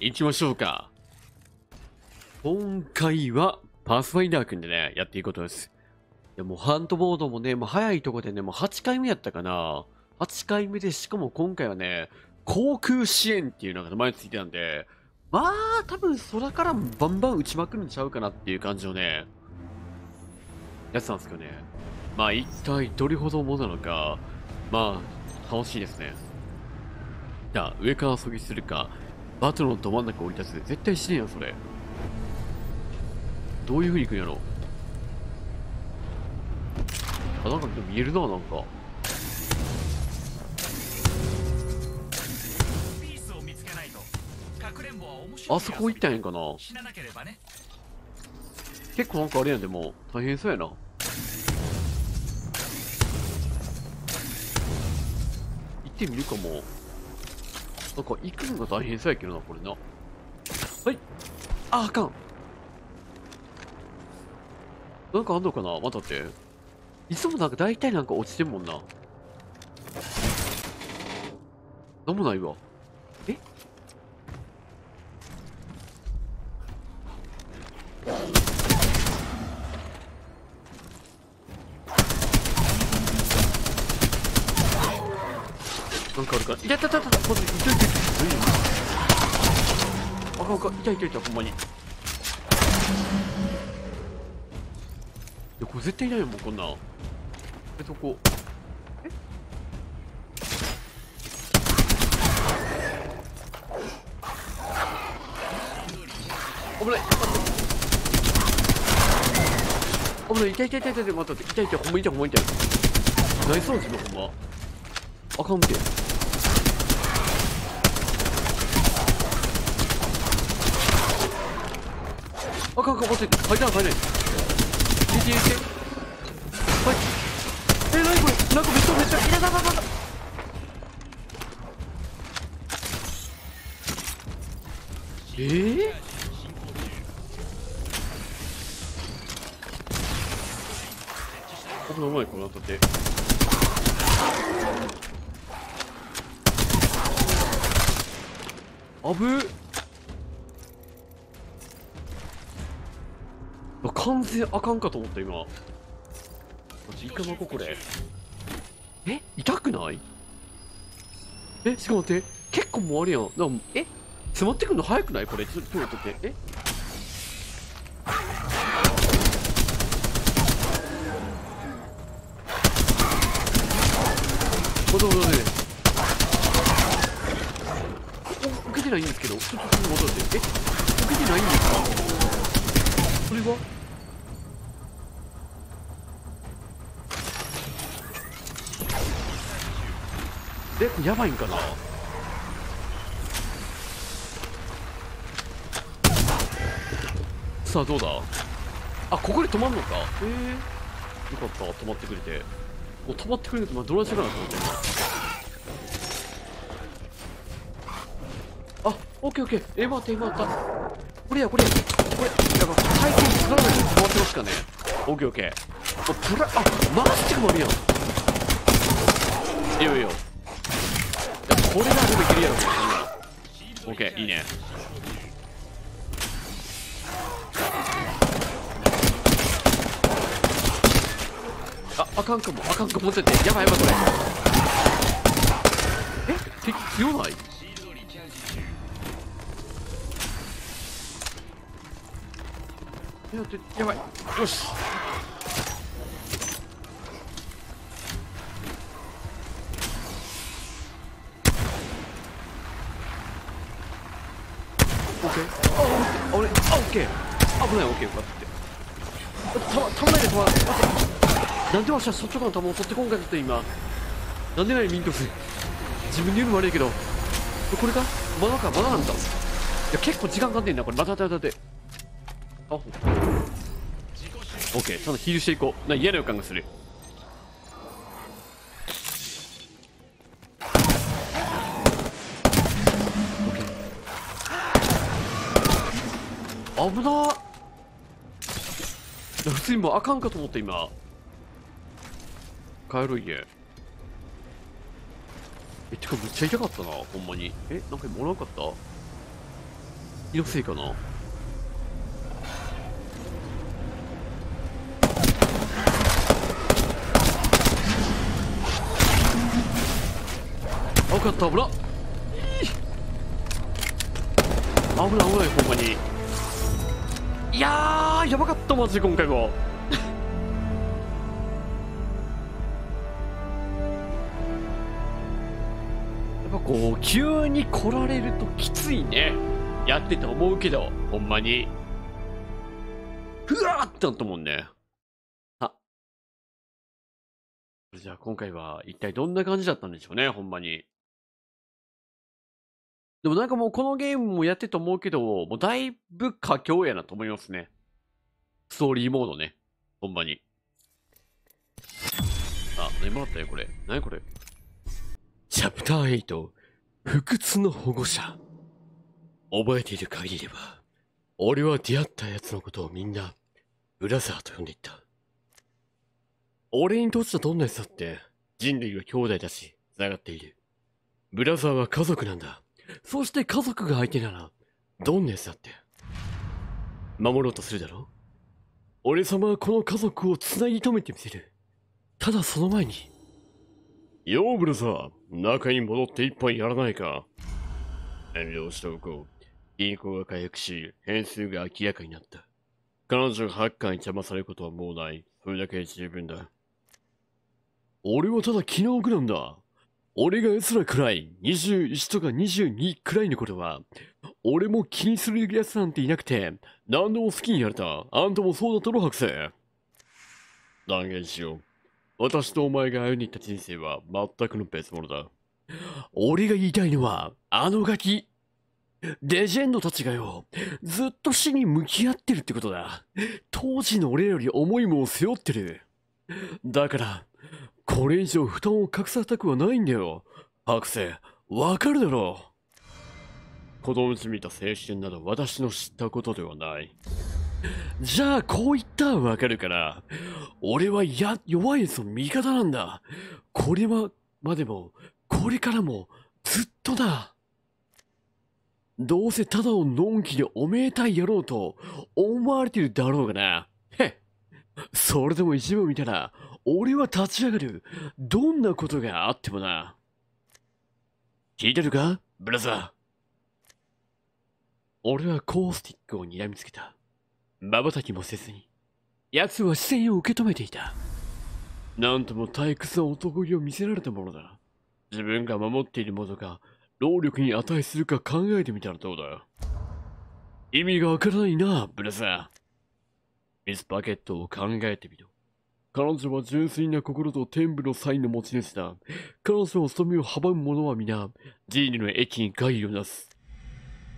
行きましょうか。今回は、パスファインダー君でね、やっていくことです。でもハンドボードもね、もう早いとこでね、もう8回目やったかな。8回目で、しかも今回はね、航空支援っていうのが名前ついてたんで、まあ、多分空からバンバン撃ちまくるんちゃうかなっていう感じのね、やってたんですけどね。まあ、一体どれほどもなのか、まあ、楽しいですね。じゃあ、上から遊びするか、バトルのど真ん中降り立つで絶対死ねえよそれどういう風に行くんやろあなんか見えるななんかあそこ行ったんやんかな結構なんかあれやんでも大変そうやな行ってみるかもんか行くのが大変そうやけどな、これな。はい。あ、あかん。なんかあんのかな待っって。いつもなんか大体なんか落ちてんもんな。なんもないわ。えなんかあるかいたいたいたいたいたいたいたあかんいたいたいたほんまにいやこれ絶対いないもんこんなんえそこえ危ない危ない痛い痛い痛い痛い待って痛い痛いほんま痛いほんま痛いナいスランスのほんまあかんてか赤待って階段入ないけけはいえにこれなんかめっちゃめっちゃいたたたたえー、この前この後あぶ完全あかんかと思った今マジいかマここれえ痛くないえしかも待って結構もうあるやんなえ詰まってくんの早くないこれちょっとってえ待て待て待て受けてないんですけどちょっとちょっと待ってえ受けてないんですかこれはレやばいんかなさあどうだあここで止まんのかへえよかった止まってくれてう止まってくれるとまあドラジかなと思ってあオッケーオッケーえ待って待ったこれやこれこれやば回転使わないで止まってますかねオッケーオッケーあプラあマくでもあるやんいいよいいよこれならほぼいるやろオッケーいいねああかんかもあかんかもっててやばいやばいこれえ敵強ないやばいよしケー危ないオッケーよかってたまたまないでたまない待ってなんでわしはそっちょかの弾を取ってこんかって今なんでないミントス自分で言うのも悪いけどこれかまだかまだなんだいや結構時間かかんねんなこれ待て待て待てあオッケーちゃんとヒールしていこうな嫌な予感がする危な普通にもうあかんかと思って今帰る家えてかめっちゃ痛かったなほんまにえなんかもらわんかった気のせいかな危なかった危な危ない危ないほんまにいやーやばかったマジで今回も やっぱこう急に来られるときついねやってて思うけどほんまにふわーってなったもんねあそれじゃあ今回は一体どんな感じだったんでしょうねほんまにでもなんかもうこのゲームもやってと思うけど、もうだいぶ佳境やなと思いますね。ストーリーモードね。ほんまに。あ、何もあったよ、これ。何これ。チャプター8、不屈の保護者。覚えている限りでは、俺は出会った奴のことをみんな、ブラザーと呼んでいった。俺にとってどんな奴だって、人類は兄弟だし、繋がっている。ブラザーは家族なんだ。そして家族が相手なら、どんなやつだって。守ろうとするだろ俺様はこの家族を繋ぎ止めてみせる。ただその前に。ヨーブルザー。中に戻って一杯やらないか。遠慮しておこう。銀行が回復し、変数が明らかになった。彼女がハッカーに邪魔されることはもうない。それだけ十分だ。俺はただ昨日奥なんだ。俺がうすらくらい、21とか22くらいのことは、俺も気にするやつなんていなくて、何度も好きになれた。あんたもそうだったろ、博士。断言しよう。私とお前が歩んでいた人生は全くの別物だ。俺が言いたいのは、あのガキ。レジェンドたちがよ、ずっと死に向き合ってるってことだ。当時の俺より重いもんを背負ってる。だから、これ以上負担を隠させたくはないんだよ。博士、わかるだろう。子供じみた青春など私の知ったことではない。じゃあ、こう言ったらわかるから。俺はや、弱いぞ、味方なんだ。これは、までも、これからも、ずっとだ。どうせただののんきでおめえたいやろうと思われてるだろうがな。へっ。それでも一部見たら、俺は立ち上がる。どんなことがあってもな。聞いてるかブラザー。俺はコースティックを睨みつけた。瞬きもせずに、奴は視線を受け止めていた。なんとも退屈な男気を見せられたものだ。自分が守っているものが、労力に値するか考えてみたらどうだ。意味がわからないな、ブラザー。ミス・バケットを考えてみろ。彼女は純粋な心と天部のサインの持ち主だ。彼女の勤めを阻む者は皆、ジーニの駅に害をなす。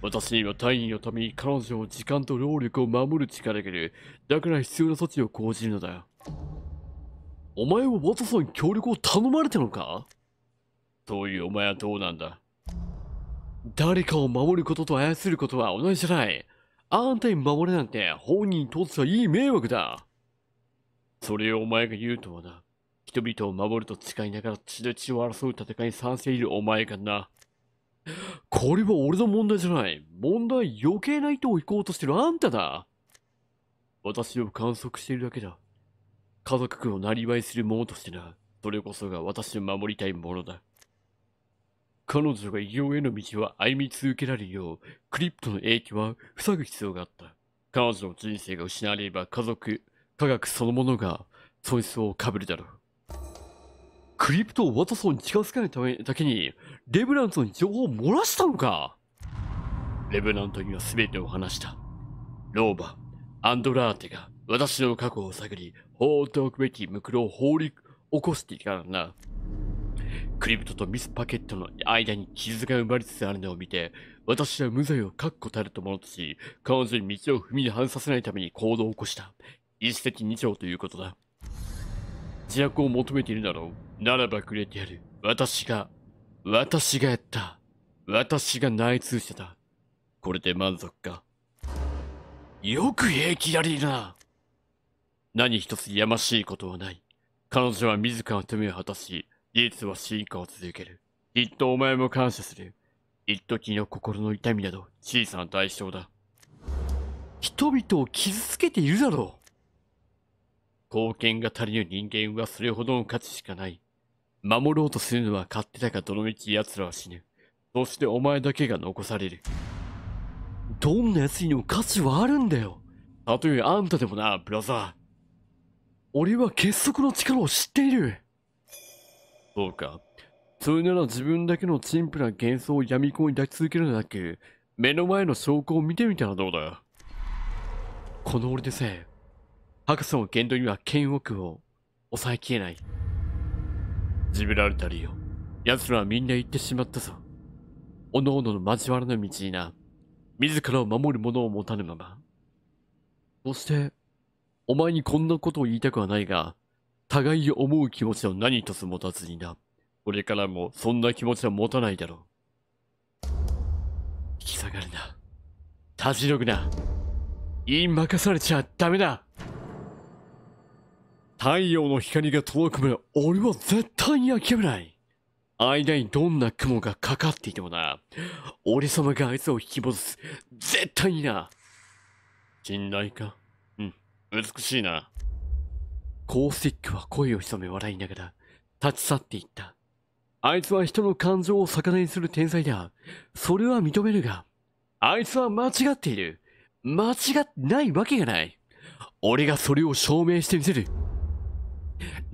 私には隊員のために彼女の時間と労力を守る力がある。だから必要な措置を講じるのだ。お前はワトソンに協力を頼まれたのかそういうお前はどうなんだ誰かを守ることと操ることは同じじゃない。あんたに守れなんて本人にとってはいい迷惑だ。それをお前が言うとはな。人々を守ると誓いながら血で血を争う戦いに賛成いるお前がな。これは俺の問題じゃない。問題余計な意図を行こうとしてるあんただ。私を観測しているだけだ。家族をなりわいする者としてな。それこそが私を守りたいものだ。彼女が異業への道は歩み続けられるよう、クリプトの影響は塞ぐ必要があった。彼女の人生が失われれば家族、科学そのものがいつをかぶるだろう。クリプトをワトソンに近づかないためだけに、レブラントに情報を漏らしたのかレブラントには全てを話した。ローバ、アンドラーテが私の過去を探り、放っておくべきムクロを放り起こしていたからな。クリプトとミスパケットの間に傷が生まれつつあるのを見て、私は無罪を確固たると思のとし、彼女に道を踏みに反させないために行動を起こした。一石二鳥ということだ。自白を求めているなら、ならばくれてやる。私が、私がやった。私が内通者だ。これで満足か。よく平気やりな。何一つやましいことはない。彼女は自らの罪を果たし、技術は進化を続ける。きっとお前も感謝する。一時の心の痛みなど小さな代償だ。人々を傷つけているだろう。貢献が足りぬ人間はそれほどの価値しかない。守ろうとするのは勝手だがどのみち奴らは死ぬ。そしてお前だけが残される。どんな奴にも価値はあるんだよ。たとえあんたでもな、ブラザー。俺は結束の力を知っている。そうか。それなら自分だけの陳腐な幻想を闇雲に抱き続けるのだけ、目の前の証拠を見てみたらどうだ。この俺でさえ、博士の言動には嫌悪を抑えきれない。ジブラルタリオ、奴らはみんな行ってしまったぞ。おのおのの交わらぬ道にな、自らを守るものを持たぬまま。そして、お前にこんなことを言いたくはないが、互いに思う気持ちを何一つ持たずにな。これからもそんな気持ちは持たないだろう。引き下がるな。立ち退くな。言い任されちゃダメだ太陽の光が届くまで俺は絶対に諦めない。間にどんな雲がかかっていてもな、俺様があいつを引き戻す。絶対にな。信頼かうん、美しいな。コースティックは声を潜め笑いながら、立ち去っていった。あいつは人の感情を逆なにする天才だ。それは認めるが、あいつは間違っている。間違ってないわけがない。俺がそれを証明してみせる。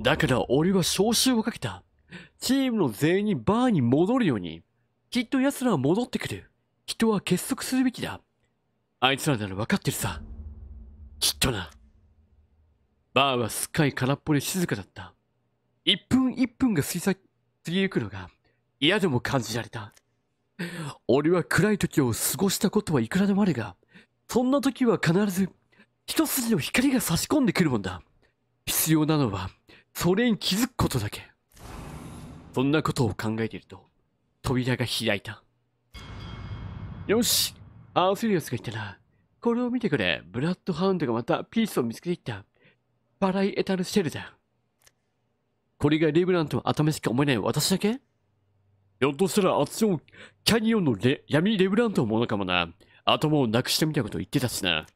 だから俺は招集をかけた。チームの全員にバーに戻るように。きっと奴らは戻ってくる。人は結束するべきだ。あいつらなら分かってるさ。きっとな。バーはすっかり空っぽで静かだった。一分一分が過ぎ去過ゆくのが嫌でも感じられた。俺は暗い時を過ごしたことはいくらでもあるが、そんな時は必ず一筋の光が差し込んでくるもんだ。必要なのは、それに気づくことだけ。そんなことを考えていると、扉が開いた。よしアーセリアスがいたらこれを見てくれ。ブラッドハウンドがまたピースを見つけていった。バライエタルシェルだ。これがレブラントの頭しか思えない私だけひょっとしたらあっちもキャニオンのレ闇レブラントのものかもな。頭をなくしてみたこと言ってたしな。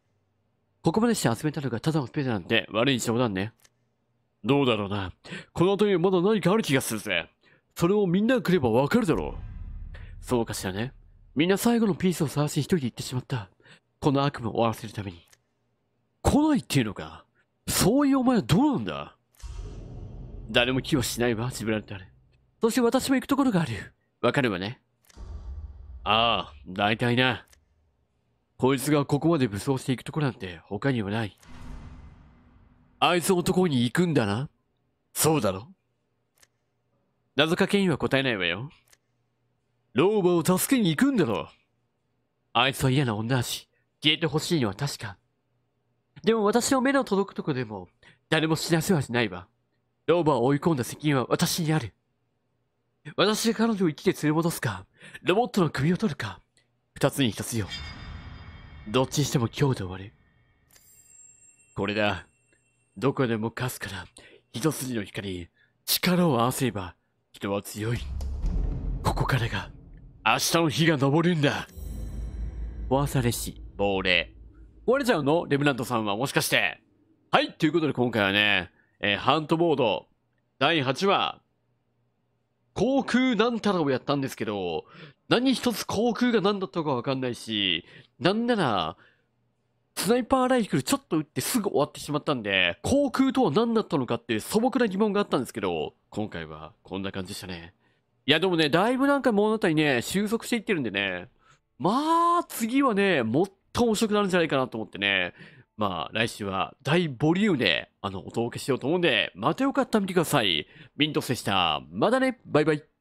ここまでして集めたのがただのスペスなんて悪い冗談ね。どうだろうな。この後にまだ何かある気がするぜ。それをみんなが来ればわかるだろう。そうかしらね。みんな最後のピースを探しに一人で行ってしまった。この悪夢を終わらせるために。来ないっていうのかそういうお前はどうなんだ誰も気はしないわ、自分らんてあれ。そして私も行くところがある。わかるわね。ああ、大体な。こいつがここまで武装していくとこなんて他にはない。あいつのとこに行くんだな。そうだろ謎かけには答えないわよ。老婆を助けに行くんだろあいつは嫌な女だし、消えてほしいのは確か。でも私の目の届くとこでも、誰も死なせはしないわ。老婆を追い込んだ責任は私にある。私が彼女を生きて連れ戻すか、ロボットの首を取るか、二つに一つよ。どっちにしても今日で終わる。これだ。どこでもかすから一筋の光、力を合わせれば人は強い。ここからが明日の日が昇るんだ。壊されし、亡霊。壊れちゃうのレブラントさんはもしかして。はい、ということで今回はね、えー、ハントボード第8話、航空なんたらをやったんですけど、何一つ航空が何だったかわかんないし、なんなら、スナイパーライフルちょっと撃ってすぐ終わってしまったんで、航空とは何だったのかっていう素朴な疑問があったんですけど、今回はこんな感じでしたね。いやでもね、だいぶなんか物語ね、収束していってるんでね、まあ次はね、もっと面白くなるんじゃないかなと思ってね、まあ来週は大ボリュームであのお届けしようと思うんで、またよかったら見てください。ミントスでした。またね、バイバイ。